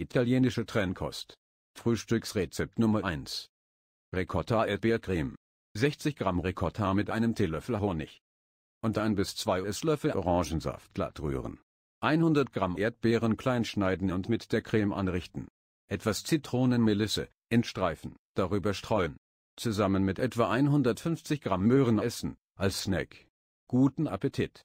Italienische Trennkost. Frühstücksrezept Nummer 1. Ricotta Erdbeercreme. 60 Gramm Ricotta mit einem Teelöffel Honig. Und ein bis zwei Esslöffel Orangensaft glatt rühren. 100 Gramm Erdbeeren klein schneiden und mit der Creme anrichten. Etwas Zitronenmelisse, in Streifen, darüber streuen. Zusammen mit etwa 150 Gramm Möhren essen, als Snack. Guten Appetit!